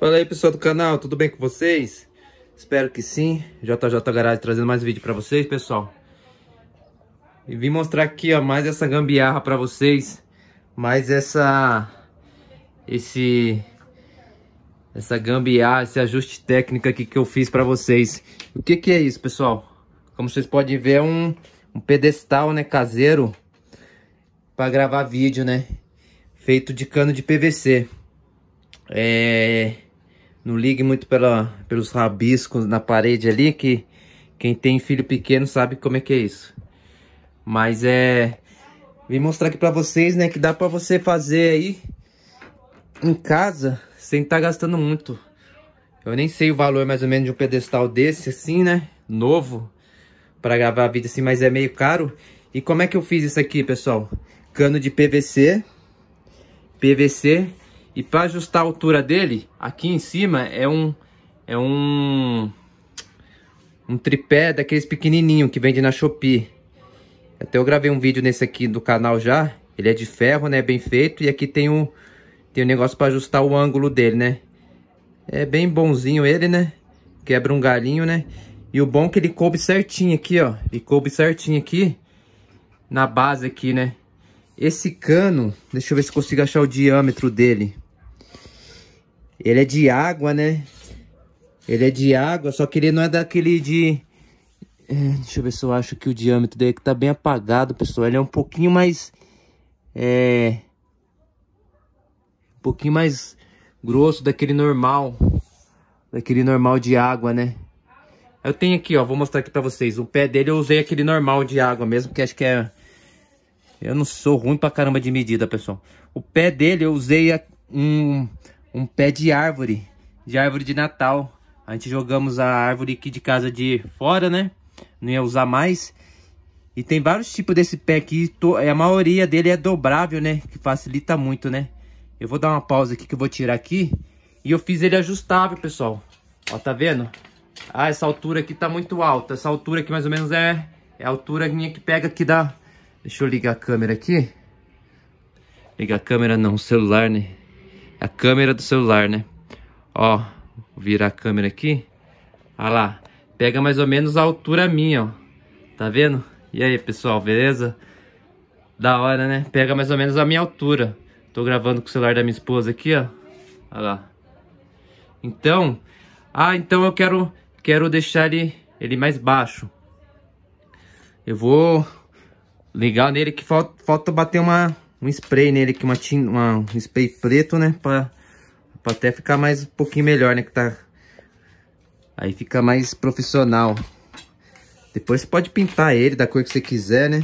Fala aí pessoal do canal, tudo bem com vocês? Espero que sim, JJ Garage trazendo mais vídeo pra vocês pessoal E vim mostrar aqui ó, mais essa gambiarra pra vocês Mais essa... Esse... Essa gambiarra, esse ajuste técnico aqui que eu fiz pra vocês O que que é isso pessoal? Como vocês podem ver é um, um pedestal né, caseiro Pra gravar vídeo né Feito de cano de PVC É... Não ligue muito pela, pelos rabiscos na parede ali, que quem tem filho pequeno sabe como é que é isso. Mas é... Vim mostrar aqui pra vocês, né, que dá pra você fazer aí em casa sem estar tá gastando muito. Eu nem sei o valor mais ou menos de um pedestal desse, assim, né, novo, pra gravar vídeo assim, mas é meio caro. E como é que eu fiz isso aqui, pessoal? Cano de PVC, PVC e para ajustar a altura dele, aqui em cima é um é um um tripé daqueles pequenininho que vende na Shopee. Até eu gravei um vídeo nesse aqui do canal já. Ele é de ferro, né? Bem feito. E aqui tem um, tem um negócio para ajustar o ângulo dele, né? É bem bonzinho ele, né? Quebra um galinho, né? E o bom é que ele coube certinho aqui, ó. Ele coube certinho aqui na base aqui, né? Esse cano, deixa eu ver se consigo achar o diâmetro dele. Ele é de água, né? Ele é de água, só que ele não é daquele de... É, deixa eu ver se eu acho que o diâmetro dele é que tá bem apagado, pessoal. Ele é um pouquinho mais... É... Um pouquinho mais grosso daquele normal. Daquele normal de água, né? Eu tenho aqui, ó. Vou mostrar aqui pra vocês. O pé dele eu usei aquele normal de água mesmo, que acho que é... Eu não sou ruim pra caramba de medida, pessoal. O pé dele eu usei um um pé de árvore, de árvore de Natal. A gente jogamos a árvore aqui de casa de fora, né? Não ia usar mais. E tem vários tipos desse pé aqui, é, a maioria dele é dobrável, né? Que facilita muito, né? Eu vou dar uma pausa aqui que eu vou tirar aqui. E eu fiz ele ajustável, pessoal. Ó, tá vendo? Ah, essa altura aqui tá muito alta. Essa altura aqui mais ou menos é, é a altura minha que pega aqui da... Deixa eu ligar a câmera aqui. Ligar a câmera não, o celular, né? a câmera do celular, né? Ó, virar a câmera aqui. Olha lá, pega mais ou menos a altura minha, ó. Tá vendo? E aí, pessoal, beleza? Da hora, né? Pega mais ou menos a minha altura. Tô gravando com o celular da minha esposa aqui, ó. Olha lá. Então, ah, então eu quero, quero deixar ele, ele mais baixo. Eu vou ligar nele que falta, falta bater uma um spray nele aqui, uma, uma, um spray preto, né? Pra, pra até ficar mais um pouquinho melhor, né? Que tá... Aí fica mais profissional. Depois você pode pintar ele da cor que você quiser, né?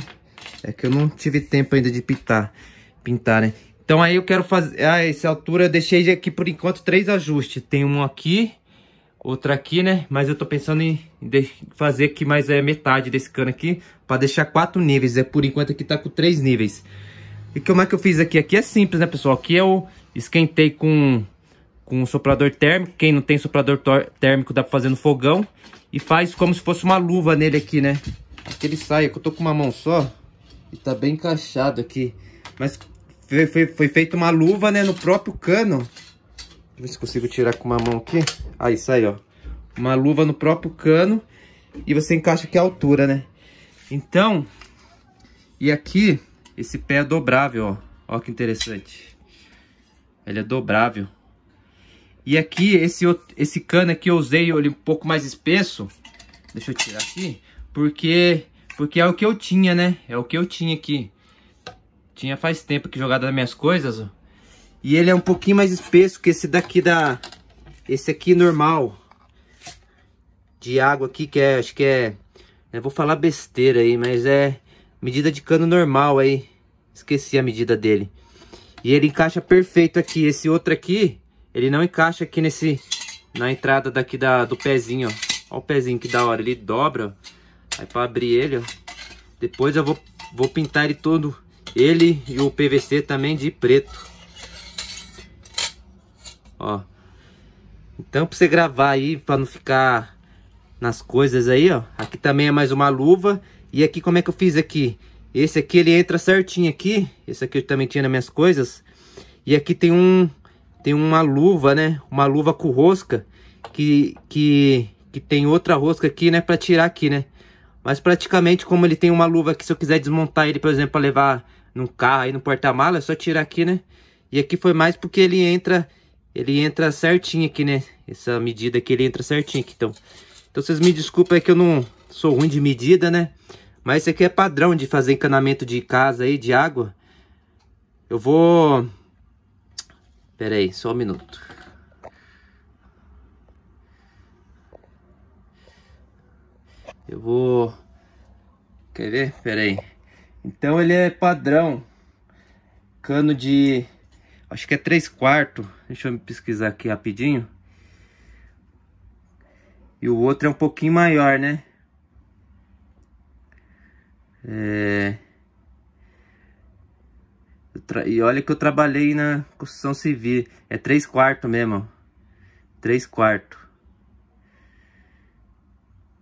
É que eu não tive tempo ainda de pintar, pintar, né? Então aí eu quero fazer... Ah, essa altura eu deixei aqui por enquanto três ajustes. Tem um aqui, outro aqui, né? Mas eu tô pensando em fazer aqui mais é, metade desse cano aqui. Pra deixar quatro níveis. É, por enquanto aqui tá com três níveis. E como é que eu fiz aqui? Aqui é simples, né, pessoal? Aqui eu esquentei com, com um soprador térmico. Quem não tem soprador térmico dá pra fazer no fogão. E faz como se fosse uma luva nele aqui, né? Aqui ele sai, eu tô com uma mão só. E tá bem encaixado aqui. Mas foi, foi, foi uma luva, né, no próprio cano. Deixa eu ver se consigo tirar com uma mão aqui. Aí, sai, ó. Uma luva no próprio cano. E você encaixa aqui a altura, né? Então, e aqui esse pé é dobrável, ó. Ó que interessante. Ele é dobrável. E aqui, esse, esse cano aqui eu usei ele um pouco mais espesso. Deixa eu tirar aqui. Porque, porque é o que eu tinha, né? É o que eu tinha aqui. Tinha faz tempo que jogado nas minhas coisas, ó. E ele é um pouquinho mais espesso que esse daqui da... Esse aqui normal. De água aqui, que é... Acho que é... Eu né, vou falar besteira aí, mas é... Medida de cano normal aí. Esqueci a medida dele. E ele encaixa perfeito aqui. Esse outro aqui, ele não encaixa aqui nesse... Na entrada daqui da, do pezinho, ó. Ó o pezinho que da hora. Ele dobra, ó. Aí pra abrir ele, ó. Depois eu vou, vou pintar ele todo. Ele e o PVC também de preto. Ó. Então pra você gravar aí, pra não ficar nas coisas aí, ó. Aqui também é mais uma luva. E aqui, como é que eu fiz aqui? Esse aqui, ele entra certinho aqui. Esse aqui eu também tinha nas minhas coisas. E aqui tem um... Tem uma luva, né? Uma luva com rosca. Que, que, que tem outra rosca aqui, né? Pra tirar aqui, né? Mas praticamente, como ele tem uma luva aqui, se eu quiser desmontar ele, por exemplo, pra levar num carro aí, no porta-mala, é só tirar aqui, né? E aqui foi mais porque ele entra... Ele entra certinho aqui, né? Essa medida aqui, ele entra certinho aqui, então... Então vocês me desculpem é que eu não sou ruim de medida, né? Mas isso aqui é padrão de fazer encanamento de casa aí, de água. Eu vou... Pera aí, só um minuto. Eu vou... Quer ver? Pera aí. Então ele é padrão. Cano de... Acho que é 3 quartos. Deixa eu pesquisar aqui rapidinho. E o outro é um pouquinho maior, né? É... Tra... E olha que eu trabalhei na construção civil. É 3 quartos mesmo. 3 quartos.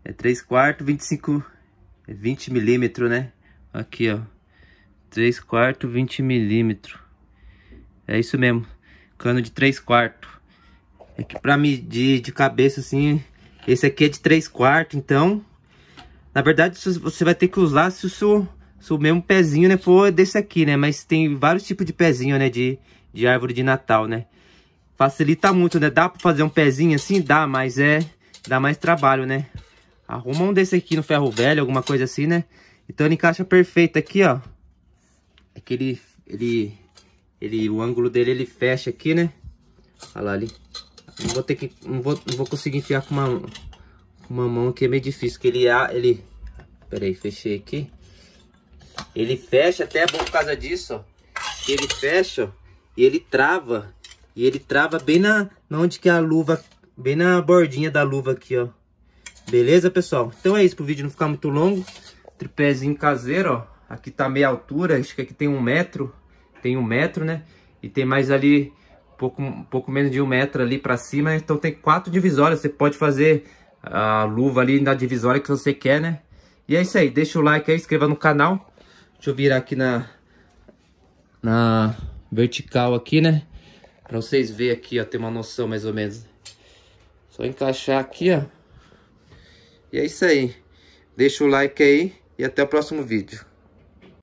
É 3 quartos, 25... É 20 milímetros, né? Aqui, ó. 3 quartos, 20 milímetros. É isso mesmo. Cano de 3 quartos. É que pra medir de cabeça, assim, esse aqui é de 3 quartos, então... Na verdade, você vai ter que usar se o seu, seu mesmo pezinho, né, for desse aqui, né? Mas tem vários tipos de pezinho, né, de, de árvore de Natal, né? Facilita muito, né? Dá pra fazer um pezinho assim? Dá, mas é... Dá mais trabalho, né? Arruma um desse aqui no ferro velho, alguma coisa assim, né? Então ele encaixa perfeito aqui, ó. Aquele... Ele... Ele... O ângulo dele, ele fecha aqui, né? Olha lá ali vou ter que. Não vou, não vou conseguir enfiar com uma, com uma mão que é meio difícil. Que ele. a ele Pera aí, fechei aqui. Ele fecha, até é bom por causa disso, ó. Ele fecha, ó, E ele trava. E ele trava bem na, na onde que a luva. Bem na bordinha da luva aqui, ó. Beleza, pessoal? Então é isso, pro vídeo não ficar muito longo. Tripézinho caseiro, ó. Aqui tá meia altura, acho que aqui tem um metro. Tem um metro, né? E tem mais ali pouco, pouco menos de um metro ali para cima. Então tem quatro divisórias, você pode fazer a luva ali na divisória que você quer, né? E é isso aí, deixa o like aí, inscreva no canal. Deixa eu virar aqui na, na vertical aqui, né? Pra vocês verem aqui, ó, ter uma noção mais ou menos. Só encaixar aqui, ó. E é isso aí. Deixa o like aí e até o próximo vídeo.